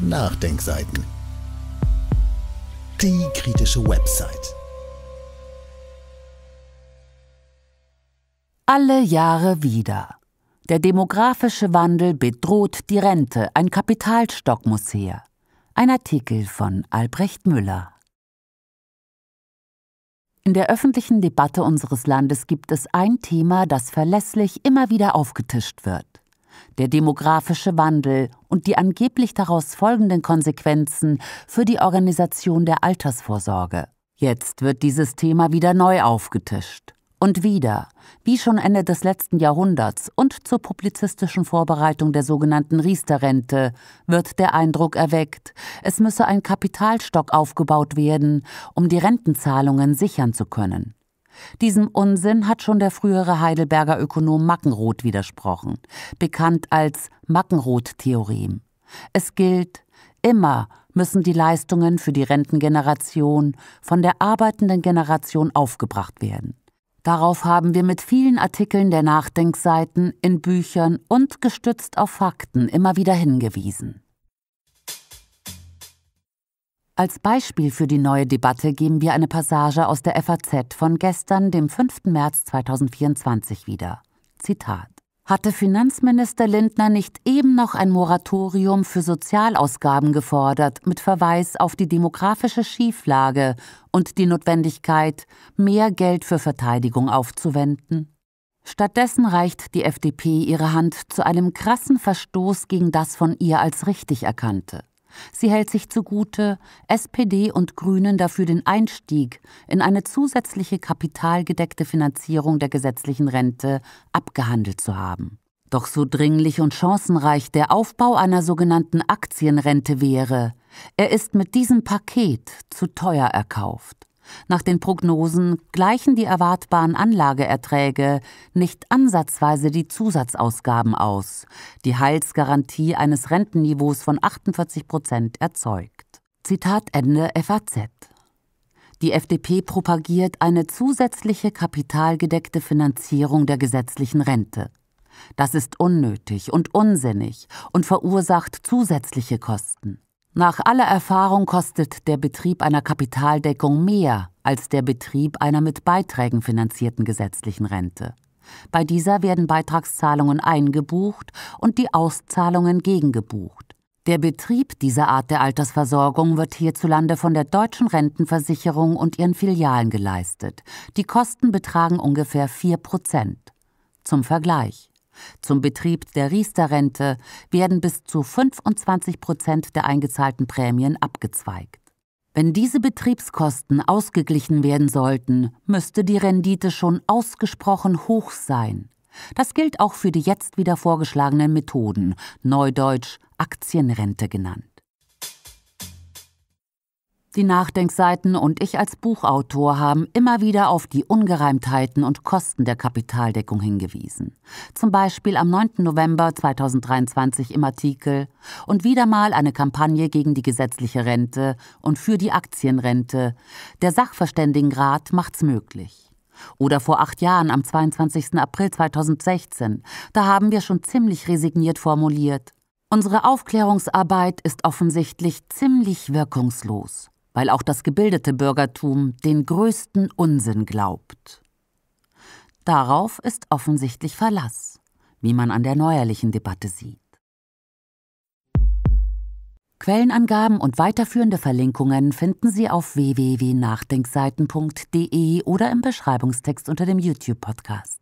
Nachdenkseiten. Die kritische Website. Alle Jahre wieder. Der demografische Wandel bedroht die Rente, ein Kapitalstock muss her. Ein Artikel von Albrecht Müller. In der öffentlichen Debatte unseres Landes gibt es ein Thema, das verlässlich immer wieder aufgetischt wird der demografische Wandel und die angeblich daraus folgenden Konsequenzen für die Organisation der Altersvorsorge. Jetzt wird dieses Thema wieder neu aufgetischt. Und wieder, wie schon Ende des letzten Jahrhunderts und zur publizistischen Vorbereitung der sogenannten Riester-Rente, wird der Eindruck erweckt, es müsse ein Kapitalstock aufgebaut werden, um die Rentenzahlungen sichern zu können. Diesem Unsinn hat schon der frühere Heidelberger Ökonom Mackenroth widersprochen, bekannt als Mackenroth-Theorem. Es gilt, immer müssen die Leistungen für die Rentengeneration von der arbeitenden Generation aufgebracht werden. Darauf haben wir mit vielen Artikeln der Nachdenkseiten, in Büchern und gestützt auf Fakten immer wieder hingewiesen. Als Beispiel für die neue Debatte geben wir eine Passage aus der FAZ von gestern, dem 5. März 2024 wieder. Zitat. Hatte Finanzminister Lindner nicht eben noch ein Moratorium für Sozialausgaben gefordert, mit Verweis auf die demografische Schieflage und die Notwendigkeit, mehr Geld für Verteidigung aufzuwenden? Stattdessen reicht die FDP ihre Hand zu einem krassen Verstoß gegen das von ihr als richtig erkannte. Sie hält sich zugute, SPD und Grünen dafür den Einstieg in eine zusätzliche kapitalgedeckte Finanzierung der gesetzlichen Rente abgehandelt zu haben. Doch so dringlich und chancenreich der Aufbau einer sogenannten Aktienrente wäre, er ist mit diesem Paket zu teuer erkauft. Nach den Prognosen gleichen die erwartbaren Anlageerträge nicht ansatzweise die Zusatzausgaben aus, die Heilsgarantie eines Rentenniveaus von 48 Prozent erzeugt. Zitat Ende FAZ. Die FDP propagiert eine zusätzliche kapitalgedeckte Finanzierung der gesetzlichen Rente. Das ist unnötig und unsinnig und verursacht zusätzliche Kosten. Nach aller Erfahrung kostet der Betrieb einer Kapitaldeckung mehr als der Betrieb einer mit Beiträgen finanzierten gesetzlichen Rente. Bei dieser werden Beitragszahlungen eingebucht und die Auszahlungen gegengebucht. Der Betrieb dieser Art der Altersversorgung wird hierzulande von der deutschen Rentenversicherung und ihren Filialen geleistet. Die Kosten betragen ungefähr 4 Prozent. Zum Vergleich. Zum Betrieb der Riester-Rente werden bis zu 25 Prozent der eingezahlten Prämien abgezweigt. Wenn diese Betriebskosten ausgeglichen werden sollten, müsste die Rendite schon ausgesprochen hoch sein. Das gilt auch für die jetzt wieder vorgeschlagenen Methoden, neudeutsch Aktienrente genannt. Die Nachdenkseiten und ich als Buchautor haben immer wieder auf die Ungereimtheiten und Kosten der Kapitaldeckung hingewiesen. Zum Beispiel am 9. November 2023 im Artikel und wieder mal eine Kampagne gegen die gesetzliche Rente und für die Aktienrente. Der Sachverständigenrat macht's möglich. Oder vor acht Jahren, am 22. April 2016, da haben wir schon ziemlich resigniert formuliert. Unsere Aufklärungsarbeit ist offensichtlich ziemlich wirkungslos weil auch das gebildete Bürgertum den größten Unsinn glaubt. Darauf ist offensichtlich Verlass, wie man an der neuerlichen Debatte sieht. Quellenangaben und weiterführende Verlinkungen finden Sie auf www.nachdenkseiten.de oder im Beschreibungstext unter dem YouTube-Podcast.